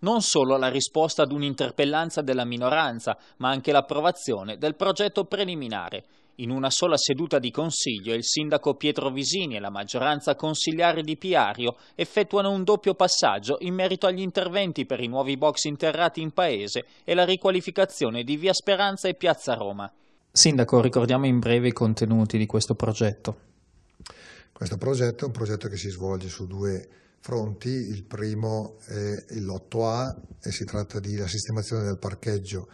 non solo la risposta ad un'interpellanza della minoranza, ma anche l'approvazione del progetto preliminare. In una sola seduta di consiglio il sindaco Pietro Visini e la maggioranza consigliare di Piario effettuano un doppio passaggio in merito agli interventi per i nuovi box interrati in paese e la riqualificazione di Via Speranza e Piazza Roma. Sindaco, ricordiamo in breve i contenuti di questo progetto. Questo progetto è un progetto che si svolge su due fronti, il primo è il lotto A e si tratta della sistemazione del parcheggio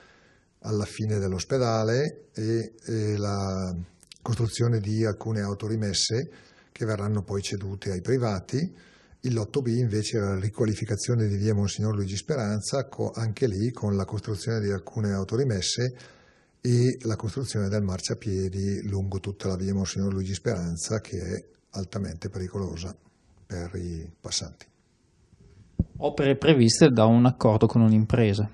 alla fine dell'ospedale e, e, la costruzione di alcune autorimesse che verranno poi cedute ai privati. Il lotto B invece è la riqualificazione di via Monsignor Luigi Speranza, anche lì con la costruzione di alcune autorimesse e la costruzione del marciapiedi lungo tutta la via Monsignor Luigi Speranza che è altamente pericolosa per i passanti. Opere previste da un accordo con un'impresa.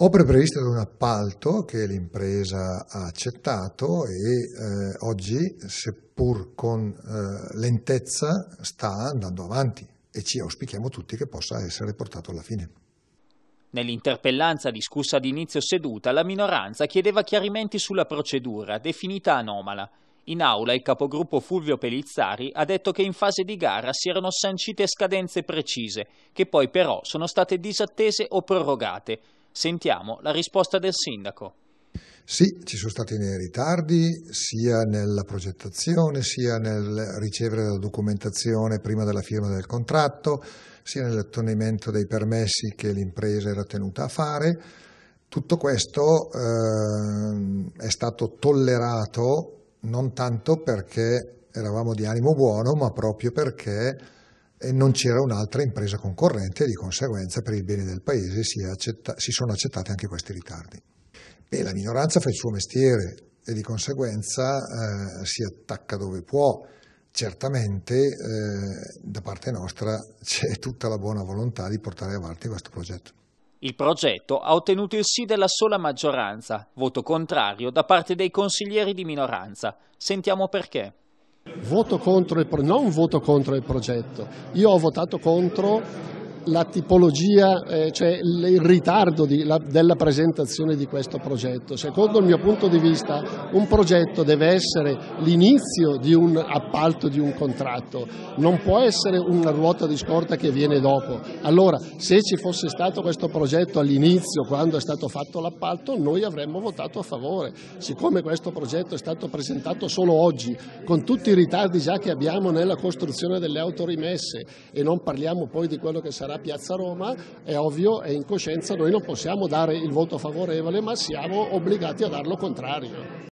Opere previste da un appalto che l'impresa ha accettato e eh, oggi, seppur con eh, lentezza, sta andando avanti e ci auspichiamo tutti che possa essere portato alla fine. Nell'interpellanza discussa ad inizio seduta, la minoranza chiedeva chiarimenti sulla procedura, definita anomala. In aula il capogruppo Fulvio Pelizzari ha detto che in fase di gara si erano sancite scadenze precise, che poi però sono state disattese o prorogate. Sentiamo la risposta del sindaco. Sì, ci sono stati dei ritardi sia nella progettazione, sia nel ricevere la documentazione prima della firma del contratto, sia nell'ottenimento dei permessi che l'impresa era tenuta a fare. Tutto questo eh, è stato tollerato non tanto perché eravamo di animo buono, ma proprio perché eh, non c'era un'altra impresa concorrente e di conseguenza per il bene del paese si, accetta, si sono accettati anche questi ritardi. Beh, la minoranza fa il suo mestiere e di conseguenza eh, si attacca dove può. Certamente eh, da parte nostra c'è tutta la buona volontà di portare avanti questo progetto. Il progetto ha ottenuto il sì della sola maggioranza, voto contrario da parte dei consiglieri di minoranza. Sentiamo perché. Voto contro il, non voto contro il progetto, io ho votato contro la tipologia, eh, cioè il ritardo di, la, della presentazione di questo progetto. Secondo il mio punto di vista un progetto deve essere l'inizio di un appalto, di un contratto, non può essere una ruota di scorta che viene dopo. Allora se ci fosse stato questo progetto all'inizio quando è stato fatto l'appalto noi avremmo votato a favore. Siccome questo progetto è stato presentato solo oggi con tutti i ritardi già che abbiamo nella costruzione delle autorimesse e non parliamo poi di quello che sarà Piazza Roma, è ovvio e in coscienza noi non possiamo dare il voto favorevole ma siamo obbligati a darlo contrario.